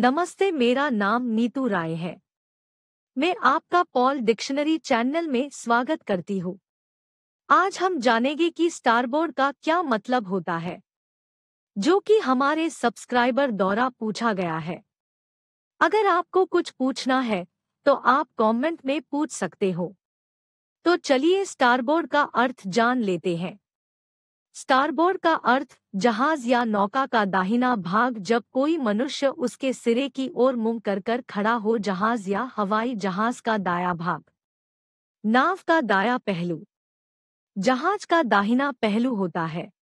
नमस्ते मेरा नाम नीतू राय है मैं आपका पॉल डिक्शनरी चैनल में स्वागत करती हूँ आज हम जानेंगे कि स्टारबोर्ड का क्या मतलब होता है जो कि हमारे सब्सक्राइबर द्वारा पूछा गया है अगर आपको कुछ पूछना है तो आप कमेंट में पूछ सकते हो तो चलिए स्टारबोर्ड का अर्थ जान लेते हैं स्टारबोर्ड का अर्थ जहाज या नौका का दाहिना भाग जब कोई मनुष्य उसके सिरे की ओर मुंह कर कर खड़ा हो जहाज या हवाई जहाज का दाया भाग नाव का दाया पहलू जहाज का दाहिना पहलू होता है